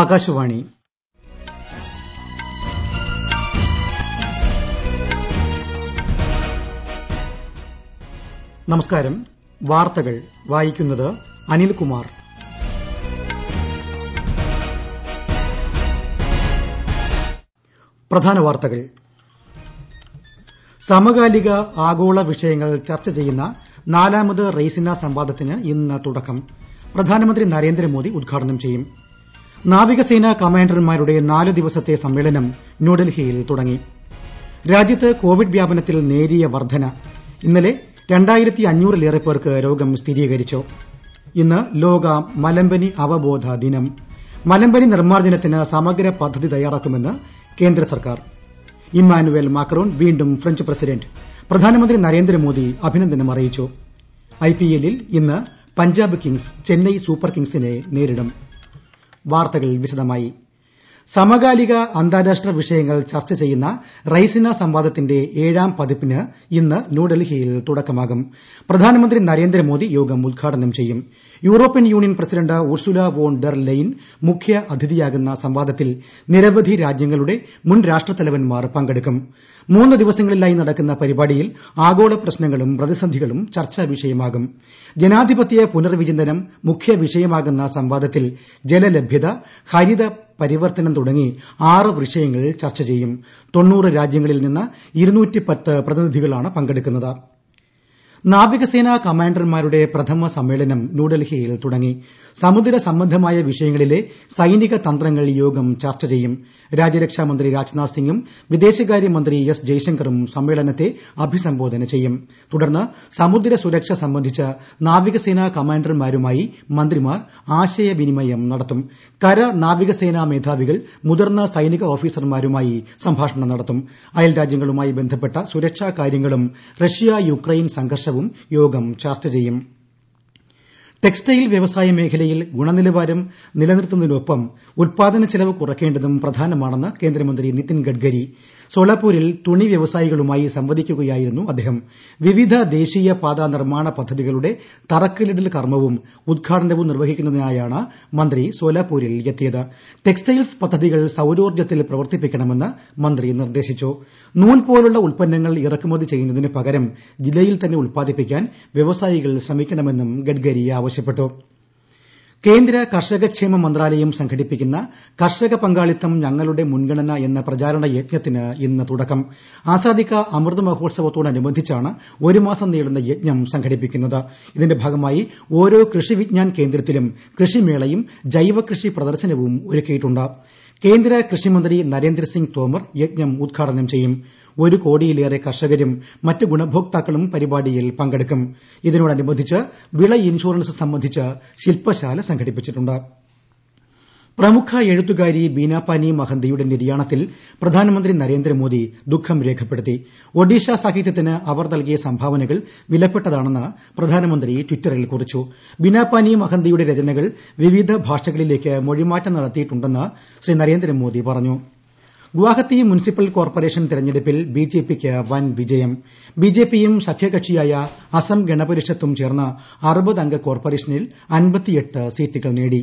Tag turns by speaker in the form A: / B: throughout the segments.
A: ആകാശവാണി നമസ്കാരം വാർത്തകൾ വായിക്കുന്നത് അനിൽകുമാർ പ്രധാന വാർത്തകൾ സമകാലിക ആഗോള വിഷയങ്ങൾ ചർച്ച ചെയ്യുന്ന നാലാമത് റെയ്സിന സംവാദത്തിന് ഇന്ന് തുടക്കം പ്രധാനമന്ത്രി നരേന്ദ്രമോദി ഉദ്ഘാടനം ചെയ്യും നാവികസേനാ കമാൻഡർമാരുടെ നാല് ദിവസത്തെ സമ്മേളനം ന്യൂഡൽഹിയിൽ തുടങ്ങി രാജ്യത്ത് കോവിഡ് വ്യാപനത്തിൽ നേരിയ വർദ്ധന ഇന്നലെ ലേറെ പേർക്ക് രോഗം സ്ഥിരീകരിച്ചു ഇന്ന് ലോക മലമ്പനി അവബോധ ദിനം മലമ്പനി നിർമ്മാർജ്ജനത്തിന് സമഗ്ര പദ്ധതി തയ്യാറാക്കുമെന്ന് കേന്ദ്ര സർക്കാർ ഇമ്മാനുവൽ മാക്രോൺ വീണ്ടും ഫ്രഞ്ച് പ്രസിഡന്റ് പ്രധാനമന്ത്രി നരേന്ദ്രമോദി അഭിനന്ദനം അറിയിച്ചു ഐ പി എല്ലിൽ ഇന്ന് പഞ്ചാബ് കിങ്സ് ചെന്നൈ സൂപ്പർ കിങ്സിനെ നേരിടും വാർത്തകൾ വിശദമായി സമകാലിക അന്താരാഷ്ട്ര വിഷയങ്ങൾ ചർച്ച ചെയ്യുന്ന റെയ്സിന സംവാദത്തിന്റെ ഏഴാം പതിപ്പിന് ഇന്ന് ന്യൂഡൽഹിയിൽ തുടക്കമാകും പ്രധാനമന്ത്രി നരേന്ദ്രമോദി യോഗം ഉദ്ഘാടനം ചെയ്യും European union president Ursula von der line മുഖ്യ അതിഥിയാകുന്ന സംവാദത്തിൽ നിരവധി രാജ്യങ്ങളുടെ മുൻ രാഷ്ട്രത്തലവന്മാർ പങ്കെടുക്കും മൂന്ന് ദിവസങ്ങളിലായി നടക്കുന്ന പരിപാടിയിൽ ആഗോള പ്രശ്നങ്ങളും പ്രതിസന്ധികളും ചർച്ചാ വിഷയമാകും ജനാധിപത്യ പുനർവിചിന്തനം മുഖ്യ വിഷയമാകുന്ന സംവാദത്തിൽ ജലലഭ്യത ഹരിത പരിവർത്തനം തുടങ്ങി ആറ് വിഷയങ്ങൾ ചർച്ച ചെയ്യും രാജ്യങ്ങളിൽ നിന്ന് പ്രതിനിധികളാണ് പങ്കെടുക്കുന്നത് നാവികസേനാ കമാൻഡർമാരുടെ പ്രഥമ സമ്മേളനം ന്യൂഡൽഹിയിൽ തുടങ്ങി സമുദ്ര സംബന്ധമായ വിഷയങ്ങളിലെ സൈനിക തന്ത്രങ്ങൾ യോഗം ചർച്ച ചെയ്യും രാജ്യരക്ഷാ മന്ത്രി രാജ്നാഥ് സിംഗും വിദേശകാര്യ മന്ത്രി എസ് ജയശങ്കറും സമ്മേളനത്തെ അഭിസംബോധന ചെയ്യും തുടർന്ന് സമുദ്ര സുരക്ഷ സംബന്ധിച്ച് നാവികസേനാ കമാൻഡർമാരുമായി മന്ത്രിമാർ ആശയവിനിമയം നടത്തും കര നാവികസേനാ മേധാവികൾ മുതിർന്ന സൈനിക ഓഫീസർമാരുമായി സംഭാഷണം നടത്തും അയൽരാജ്യങ്ങളുമായി ബന്ധപ്പെട്ട സുരക്ഷാ കാര്യങ്ങളും റഷ്യ യുക്രൈൻ സംഘർഷവും യോഗം ചർച്ച ചെയ്യും ടെക്സ്റ്റൈൽ വ്യവസായ മേഖലയിൽ ഗുണനിലവാരം നിലനിർത്തുന്നതിനൊപ്പം ഉത്പാദന ചെലവ് കുറയ്ക്കേണ്ടതും പ്രധാനമാണെന്ന് കേന്ദ്രമന്ത്രി നിതിൻ ഗഡ്കരി സോളാപൂരിൽ തുണി വ്യവസായികളുമായി സംവദിക്കുകയായിരുന്നു അദ്ദേഹം വിവിധ ദേശീയ പാത നിർമ്മാണ പദ്ധതികളുടെ തറക്കല്ലിടൽ കർമ്മവും ഉദ്ഘാടനവും നിർവഹിക്കുന്നതിനായാണ് മന്ത്രി സോലാപൂരിൽ എത്തിയത് ടെക്സ്റ്റൈൽസ് പദ്ധതികൾ സൌരോർജ്ജത്തിൽ പ്രവർത്തിപ്പിക്കണമെന്ന് മന്ത്രി നിർദ്ദേശിച്ചു നൂൽ പോലുള്ള ഉൽപ്പന്നങ്ങൾ ഇറക്കുമതി ചെയ്യുന്നതിന് പകരം ജില്ലയിൽ തന്നെ ഉൽപ്പാദിപ്പിക്കാൻ വ്യവസായികൾ ശ്രമിക്കണമെന്നും ഗഡ്കരി ആവശ്യപ്പെട്ടു കേന്ദ്ര കർഷക ക്ഷേമ മന്ത്രാലയം സംഘടിപ്പിക്കുന്ന കർഷക പങ്കാളിത്തം ഞങ്ങളുടെ മുൻഗണന എന്ന പ്രചാരണ യജ്ഞത്തിന് ഇന്ന് തുടക്കം ആസാദി കാ അമൃത് മഹോത്സവത്തോടനുബന്ധിച്ചാണ് ഒരു മാസം നീളുന്ന യജ്ഞം സംഘടിപ്പിക്കുന്നത് ഇതിന്റെ ഭാഗമായി ഓരോ കൃഷി വിജ്ഞാൻ കേന്ദ്രത്തിലും കൃഷിമേളയും ജൈവകൃഷി പ്രദർശനവും ഒരുക്കിയിട്ടു കേന്ദ്ര കൃഷിമന്ത്രി നരേന്ദ്രസിംഗ് തോമർ യജ്ഞം ഉദ്ഘാടനം ചെയ്യും ഒരു കോടിയിലേറെ കർഷകരും മറ്റ് ഗുണഭോക്താക്കളും പരിപാടിയിൽ പങ്കെടുക്കും ഇതിനോടനുബന്ധിച്ച് വിള ഇൻഷുറൻസ് സംബന്ധിച്ച് ശില്പശാല സംഘടിപ്പിച്ചിട്ടുണ്ട് പ്രമുഖ എഴുത്തുകാരി ബീനാപാനി മഹന്തിയുടെ നിര്യാണത്തിൽ പ്രധാനമന്ത്രി നരേന്ദ്രമോദി ദുഃഖം രേഖപ്പെടുത്തി ഒഡീഷ സാഹിത്യത്തിന് അവർ നൽകിയ സംഭാവനകൾ വിലപ്പെട്ടതാണെന്ന് പ്രധാനമന്ത്രി ട്വിറ്ററിൽ കുറിച്ചു ബീനാപാനി മഹന്തിയുടെ രചനകൾ വിവിധ ഭാഷകളിലേക്ക് മൊഴിമാറ്റം നടത്തിയിട്ടുണ്ടെന്ന് ശ്രീ നരേന്ദ്രമോദി പറഞ്ഞു ഗുവാഹത്തി മുനിസിപ്പൽ കോർപ്പറേഷൻ തെരഞ്ഞെടുപ്പിൽ ബിജെപിക്ക് വൻ വിജയം ബിജെപിയും സഖ്യകക്ഷിയായ അസം ഗണപരിഷത്തും ചേർന്ന് അറുപത് അംഗ കോർപ്പറേഷനിൽ അൻപത്തിയെട്ട് സീറ്റുകൾ നേടി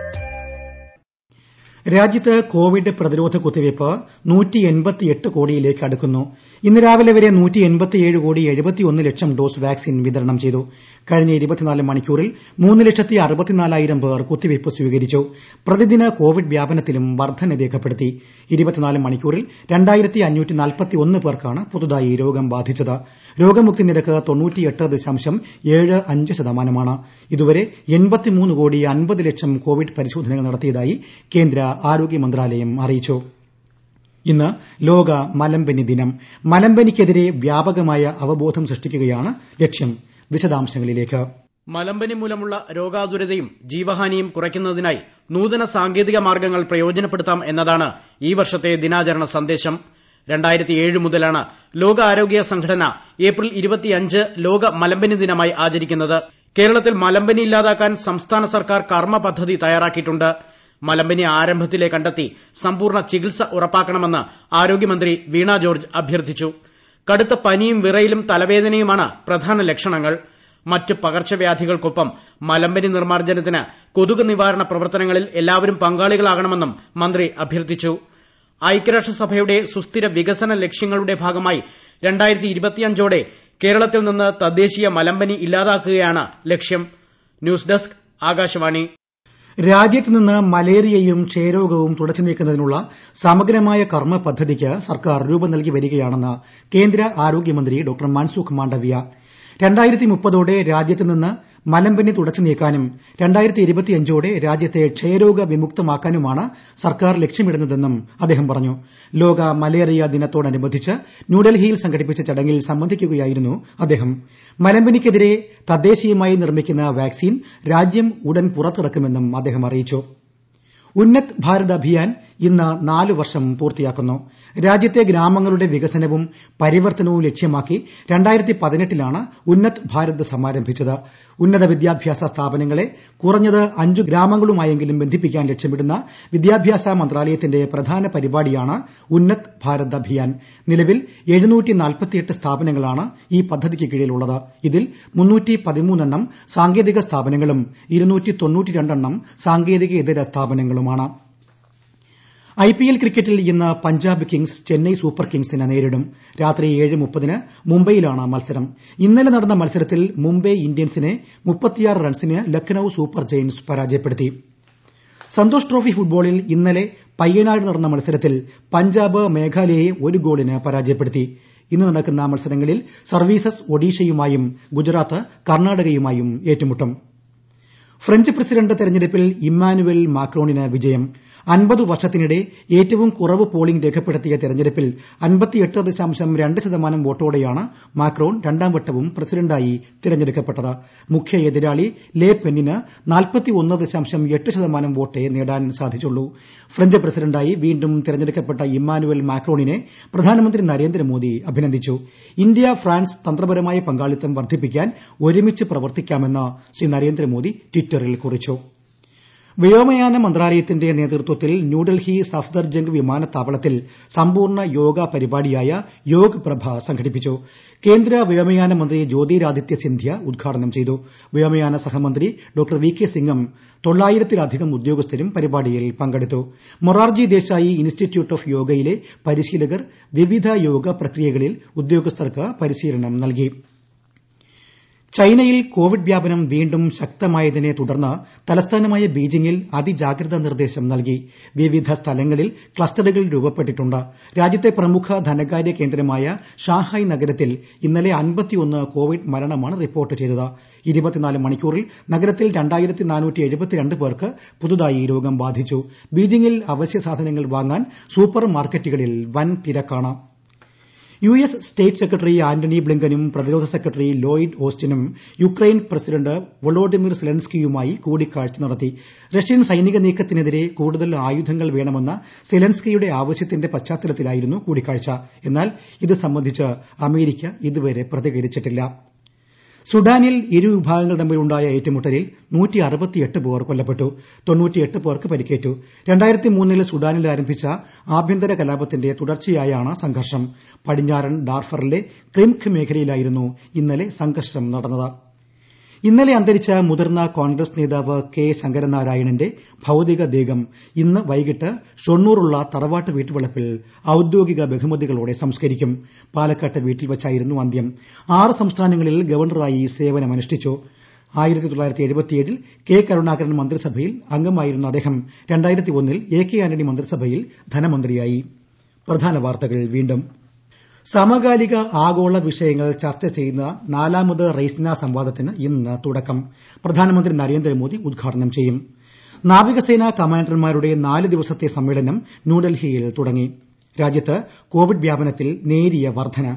A: രാജ്യത്ത് കോവിഡ് പ്രതിരോധ കുത്തിവയ്പ്പ് കോടിയിലേക്ക് ഇന്ന് രാവിലെ വരെ ഡോസ് വാക്സിൻ വിതരണം ചെയ്തു കഴിഞ്ഞ മണിക്കൂറിൽ പേർ കുത്തിവയ്പ്പ് സ്വീകരിച്ചു പ്രതിദിന കോവിഡ് വ്യാപനത്തിലും വർദ്ധന രേഖപ്പെടുത്തി മണിക്കൂറിൽ പേർക്കാണ് പുതുതായി രോഗം ബാധിച്ചത് രോഗമുക്തി നിരക്ക് ഇതുവരെ കോടി ലക്ഷം കോവിഡ് പരിശോധനകൾ നടത്തിയതായി കേന്ദ്ര ആരോഗ്യ മന്ത്രാലയം അറിയിച്ചു ഇന്ന് ലോക മലമ്പനി ദിനം മലമ്പനിക്കെതിരെ വ്യാപകമായ അവബോധം സൃഷ്ടിക്കുകയാണ് ലക്ഷ്യം വിശദാംശങ്ങളിലേക്ക് മലമ്പനി മൂലമുള്ള രോഗാതുരതയും ജീവഹാനിയും കുറയ്ക്കുന്നതിനായി നൂതന സാങ്കേതിക മാർഗ്ഗങ്ങൾ പ്രയോജനപ്പെടുത്താം എന്നതാണ് ഈ വർഷത്തെ ദിനാചരണ സന്ദേശം രണ്ടായിരത്തി ഏഴ് മുതലാണ് ആരോഗ്യ സംഘടന ഏപ്രിൽ ഇരുപത്തിയഞ്ച് ലോക മലമ്പനി ദിനമായി ആചരിക്കുന്നത് കേരളത്തിൽ മലമ്പനി ഇല്ലാതാക്കാൻ സംസ്ഥാന സർക്കാർ കർമ്മ പദ്ധതി തയ്യാറാക്കിയിട്ടു ് മലമ്പനി ആരംഭത്തിലേ കണ്ടെത്തി സമ്പൂർണ്ണ ചികിത്സ ഉറപ്പാക്കണമെന്ന് ആരോഗ്യമന്ത്രി വീണ ജോർജ് അഭ്യർത്ഥിച്ചു കടുത്ത പനിയും വിറയിലും തലവേദനയുമാണ് പ്രധാന ലക്ഷണങ്ങൾ മറ്റ് പകർച്ചവ്യാധികൾക്കൊപ്പം മലമ്പനി നിർമ്മാർജ്ജനത്തിന് കൊതുക് നിവാരണ പ്രവർത്തനങ്ങളിൽ എല്ലാവരും പങ്കാളികളാകണമെന്നും മന്ത്രി അഭ്യർത്ഥിച്ചു ഐക്യരാഷ്ട്രസഭയുടെ സുസ്ഥിര വികസന ലക്ഷ്യങ്ങളുടെ ഭാഗമായി ഇരുപത്തിയഞ്ചോടെ കേരളത്തിൽ നിന്ന് തദ്ദേശീയ മലമ്പനി ഇല്ലാതാക്കുകയാണ് ലക്ഷ്യം ന്യൂസ് ഡെസ്ക് ആകാശവാണി രാജ്യത്ത് നിന്ന് മലേറിയയും ക്ഷയരോഗവും തുടച്ചുനീക്കുന്നതിനുള്ള സമഗ്രമായ കർമ്മ പദ്ധതിക്ക് സർക്കാർ രൂപം നൽകി വരികയാണെന്ന് കേന്ദ്ര ആരോഗ്യമന്ത്രി ഡോ മൻസുഖ് മാണ്ഡവ്യ രാജ്യത്ത് നിന്ന് മലമ്പനി തുടച്ചു നീക്കാനും രണ്ടായിരത്തി ഇരുപത്തിയഞ്ചോടെ രാജ്യത്തെ ക്ഷയരോഗ വിമുക്തമാക്കാനുമാണ് സർക്കാർ ലക്ഷ്യമിടുന്നതെന്നും അദ്ദേഹം പറഞ്ഞു ലോക മലേറിയ ദിനത്തോടനുബന്ധിച്ച് ന്യൂഡൽഹിയിൽ സംഘടിപ്പിച്ച ചടങ്ങിൽ സംബന്ധിക്കുകയായിരുന്നു അദ്ദേഹം മലമ്പനിക്കെതിരെ തദ്ദേശീയമായി നിർമ്മിക്കുന്ന വാക്സിൻ രാജ്യം ഉടൻ പുറത്തിറക്കുമെന്നും അദ്ദേഹം അറിയിച്ചു ഉന്നത് ഭാരത് അഭിയാൻ ഇന്ന് നാലു വർഷം പൂർത്തിയാക്കുന്നു് രാജ്യത്തെ ഗ്രാമങ്ങളുടെ വികസനവും പരിവർത്തനവും ലക്ഷ്യമാക്കി ഉന്നത വിദ്യാഭ്യാസ സ്ഥാപനങ്ങളെ കുറഞ്ഞത് അഞ്ച് ഗ്രാമങ്ങളുമായെങ്കിലും ബന്ധിപ്പിക്കാൻ ലക്ഷ്യമിടുന്ന വിദ്യാഭ്യാസ മന്ത്രാലയത്തിന്റെ പ്രധാന പരിപാടിയാണ് ഉന്നത് ഭാരത് അഭിയാൻ നിലവിൽ സ്ഥാപനങ്ങളാണ് ഈ പദ്ധതിക്ക് കീഴിലുള്ളത് ഇതിൽ എണ്ണം സാങ്കേതിക സ്ഥാപനങ്ങളും എണ്ണം സാങ്കേതികേതര സ്ഥാപനങ്ങളുമാണ് ഐ പി എൽ ക്രിക്കറ്റിൽ ഇന്ന് പഞ്ചാബ് കിംഗ്സ് ചെന്നൈ സൂപ്പർ കിംഗ്സിനെ നേരിടും രാത്രി ഏഴ് മുപ്പതിന് മുംബൈയിലാണ് മത്സരം ഇന്നലെ നടന്ന മത്സരത്തിൽ മുംബൈ ഇന്ത്യൻസിനെ റൺസിന് ലക്നൌ സൂപ്പർ ജയന്റ്സ് പരാജയപ്പെടുത്തി സന്തോഷ് ട്രോഫി ഫുട്ബോളിൽ ഇന്നലെ പയ്യനാട് നടന്ന മത്സരത്തിൽ പഞ്ചാബ് മേഘാലയയെ ഒരു ഗോളിന് പരാജയപ്പെടുത്തി ഇന്ന് നടക്കുന്ന മത്സരങ്ങളിൽ സർവീസസ് ഒഡീഷയുമായും ഗുജറാത്ത് കർണാടകയുമായും ഏറ്റുമുട്ടും ഫ്രഞ്ച് പ്രസിഡന്റ് തെരഞ്ഞെടുപ്പിൽ ഇമ്മാനുവേൽ മാക്രോണിന് വിജയം അൻപത് വർഷത്തിനിടെ ഏറ്റവും കുറവ് പോളിംഗ് രേഖപ്പെടുത്തിയ തെരഞ്ഞെടുപ്പിൽ ശതമാനം വോട്ടോടെയാണ് മാക്രോൺ രണ്ടാം വട്ടവും പ്രസിഡന്റായി തെരഞ്ഞെടുക്കപ്പെട്ടത് മുഖ്യ എതിരാളി ലേ പെന്നിന് ശതമാനം വോട്ടേ നേടാൻ സാധിച്ചുള്ളൂ ഫ്രഞ്ച് പ്രസിഡന്റായി വീണ്ടും തെരഞ്ഞെടുക്കപ്പെട്ട ഇമ്മാനുവേൽ മാക്രോണിനെ പ്രധാനമന്ത്രി നരേന്ദ്രമോദി അഭിനന്ദിച്ചു ഇന്ത്യ ഫ്രാൻസ് തന്ത്രപരമായ പങ്കാളിത്തം വർദ്ധിപ്പിക്കാൻ ഒരുമിച്ച് പ്രവർത്തിക്കാമെന്ന് ശ്രീ നരേന്ദ്രമോദി ട്വിറ്ററിൽ കുറിച്ചു വ്യോമയാന മന്ത്രാലയത്തിന്റെ നേതൃത്വത്തിൽ ന്യൂഡൽഹി സഫ്ദർജംഗ് വിമാനത്താവളത്തിൽ സമ്പൂർണ്ണ യോഗ പരിപാടിയായ യോഗ് പ്രഭ സംഘടിപ്പിച്ചു കേന്ദ്ര വ്യോമയാന മന്ത്രി ജ്യോതിരാദിത്യ സിന്ധ്യ ഉദ്ഘാടനം ചെയ്തു വ്യോമയാന സഹമന്ത്രി ഡോ വി കെ സിംഗും തൊള്ളായിരത്തിലധികം ഉദ്യോഗസ്ഥരും പരിപാടിയിൽ പങ്കെടുത്തു മൊറാർജി ദേശായി ഇൻസ്റ്റിറ്റ്യൂട്ട് ഓഫ് യോഗയിലെ പരിശീലകർ വിവിധ യോഗ പ്രക്രിയകളിൽ ഉദ്യോഗസ്ഥർക്ക് പരിശീലനം നൽകി ചൈനയിൽ കോവിഡ് വ്യാപനം വീണ്ടും ശക്തമായതിനെ തുടർന്ന് തലസ്ഥാനമായ ബീജിംഗിൽ അതിജാഗ്രതാ നിർദ്ദേശം നൽകി വിവിധ സ്ഥലങ്ങളിൽ ക്ലസ്റ്ററുകൾ രൂപപ്പെട്ടിട്ടുണ്ട് രാജ്യത്തെ പ്രമുഖ ധനകാര്യ കേന്ദ്രമായ ഷാങ്ഹായ് നഗരത്തിൽ ഇന്നലെ കോവിഡ് മരണമാണ് റിപ്പോർട്ട് ചെയ്തത് മണിക്കൂറിൽ നഗരത്തിൽ പേർക്ക് പുതുതായി രോഗം ബാധിച്ചു ബീജിംഗിൽ അവശ്യ സാധനങ്ങൾ വാങ്ങാൻ സൂപ്പർ മാർക്കറ്റുകളിൽ വൻ തിരക്കാണ് U S state secretary Antony ബ്ലിങ്കനും പ്രതിരോധ സെക്രട്ടറി ലോയിഡ് ഓസ്റ്റിനും യുക്രൈൻ പ്രസിഡന്റ് വൊളോഡിമിർ സെലൻസ്കിയുമായി കൂടിക്കാഴ്ച നടത്തി റഷ്യൻ സൈനിക നീക്കത്തിനെതിരെ കൂടുതൽ ആയുധങ്ങൾ വേണമെന്ന സെലൻസ്കിയുടെ ആവശ്യത്തിന്റെ പശ്ചാത്തലത്തിലായിരുന്നു കൂടിക്കാഴ്ച എന്നാൽ ഇത് സംബന്ധിച്ച് അമേരിക്ക ഇതുവരെ പ്രതികരിച്ചിട്ടില്ല സുഡാനിൽ ഇരു വിഭാഗങ്ങൾ തമ്മിലുണ്ടായ ഏറ്റുമുട്ടലിൽ പേർ കൊല്ലപ്പെട്ടു പേർക്ക് പരിക്കേറ്റു സുഡാനിൽ ആരംഭിച്ച ആഭ്യന്തര കലാപത്തിന്റെ തുടർച്ചയായാണ് സംഘർഷം പടിഞ്ഞാറൻ ഡാർഫറിലെ ക്രിംഖ് മേഖലയിലായിരുന്നു ഇന്നലെ സംഘർഷം നടന്നത് ഇന്നലെ അന്തരിച്ച മുതിർന്ന കോൺഗ്രസ് നേതാവ് കെ ശങ്കരനാരായണന്റെ ഭൌതികദേഹം ഇന്ന് വൈകിട്ട് ഷൊണ്ണൂറുള്ള തറവാട്ട് വീട്ടുവളപ്പിൽ ഔദ്യോഗിക ബഹുമതികളോടെ സംസ്കരിക്കും പാലക്കാട്ടെ വീട്ടിൽ വച്ചായിരുന്നു അന്ത്യം ആറ് സംസ്ഥാനങ്ങളിൽ ഗവർണറായി സേവനമനുഷ്ഠിച്ചു കെ കരുണാകരൻ മന്ത്രിസഭയിൽ അംഗമായിരുന്ന അദ്ദേഹം ഒന്നിൽ എ കെ ആന്റണി മന്ത്രിസഭയിൽ ധനമന്ത്രിയായി സമകാലിക ആഗോള വിഷയങ്ങൾ ചർച്ച ചെയ്യുന്ന നാലാമത് റെയ്സിന സംവാദത്തിന് ഇന്ന് തുടക്കം പ്രധാനമന്ത്രി നരേന്ദ്രമോദി ഉദ്ഘാടനം ചെയ്യും നാവികസേന കമാൻഡർമാരുടെ നാല് ദിവസത്തെ സമ്മേളനം ന്യൂഡൽഹിയിൽ തുടങ്ങി രാജ്യത്ത് കോവിഡ് വ്യാപനത്തിൽ നേരിയ വർദ്ധന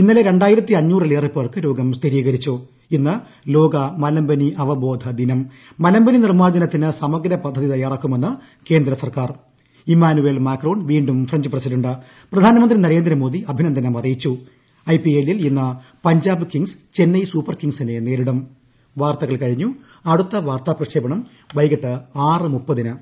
A: ഇന്നലെ രണ്ടായിരത്തി അഞ്ഞൂറിലേറെ പേർക്ക് രോഗം സ്ഥിരീകരിച്ചു ഇന്ന് ലോക മലമ്പനി അവബോധ ദിനം മലമ്പനി നിർമ്മാർജ്ജനത്തിന് സമഗ്ര പദ്ധതി തയ്യാറാക്കുമെന്ന് കേന്ദ്ര സർക്കാർ ഇമ്മാനുവേൽ മാക്രോൺ വീണ്ടും ഫ്രഞ്ച് പ്രസിഡന്റ് പ്രധാനമന്ത്രി നരേന്ദ്രമോദി അഭിനന്ദനം അറിയിച്ചു ഐപിഎല്ലിൽ ഇന്ന് പഞ്ചാബ് കിംഗ്സ് ചെന്നൈ സൂപ്പർ കിംഗ്സിനെ നേരിടും വാർത്തകൾ കഴിഞ്ഞു അടുത്ത വാർത്താ പ്രക്ഷേപണം വൈകിട്ട് ആറ് മുപ്പതിന്